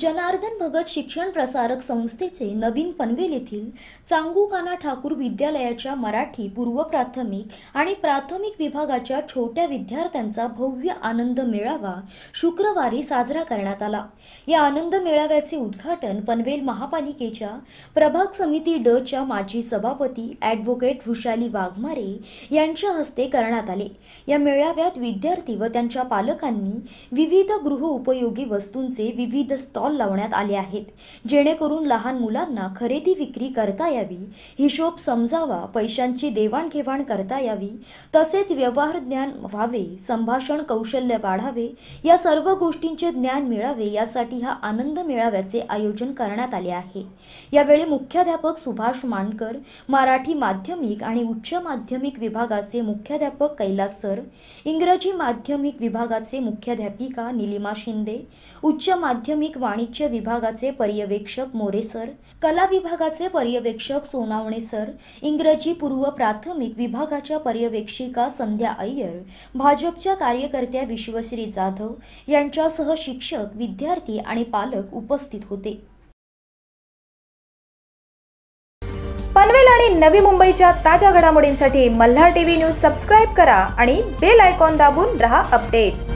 जनार्दन भगत शिक्षण प्रसारक संस्थेचे नवीन पनवेल येथील चांगूकाना ठाकूर विद्यालयाच्या मराठी पूर्व प्राथमिक आणि प्राथमिक विभागाच्या छोट्या विद्यार्थ्यांचा भव्य आनंद मेळावा शुक्रवारी साजरा करण्यात आला या आनंद मेळाव्याचे उद्घाटन पनवेल महापालिकेच्या प्रभाग समिती ड च्या माजी सभापती ॲडव्होकेट वृषाली वाघमारे यांच्या हस्ते करण्यात आले या मेळाव्यात विद्यार्थी व त्यांच्या पालकांनी विविध गृह उपयोगी वस्तूंचे विविध स्टॉल स्टॉल लावण्यात आले आहेत जेणेकरून लहान मुलांना खरेदी विक्री करता यावी हिशोब समजावा पैशांची देवाणघेवाण करता यावी तसेच व्यवहार ज्ञान व्हावे संभाषण कौशल्य वाढावे या सर्व गोष्टींचे ज्ञान मिळावे यासाठी हा आनंद मेळाव्याचे आयोजन करण्यात आले आहे यावेळी मुख्याध्यापक सुभाष मानकर मराठी माध्यमिक आणि उच्च माध्यमिक विभागाचे मुख्याध्यापक कैलास सर इंग्रजी माध्यमिक विभागाचे मुख्याध्यापिका निलिमा शिंदे उच्च माध्यमिक वाणिज्य विभागाचे पर्यवेक्षक मोरे सर कला विभागाचे पर्यवेक्षक सोनावणे सर इंग्रजी पूर्व प्राथमिक विभागाच्या पर्यवेक्षिका संध्या अय्यर भाजपच्या कार्यकर्त्या विश्वश्री जाधव यांच्यासह शिक्षक विद्यार्थी आणि पालक उपस्थित होते पनवेल आणि नवी मुंबईच्या ताज्या घडामोडींसाठी मल्हार टीव्ही न्यूज सबस्क्राईब करा आणि बेल आयकॉन दाबून रहा अपडेट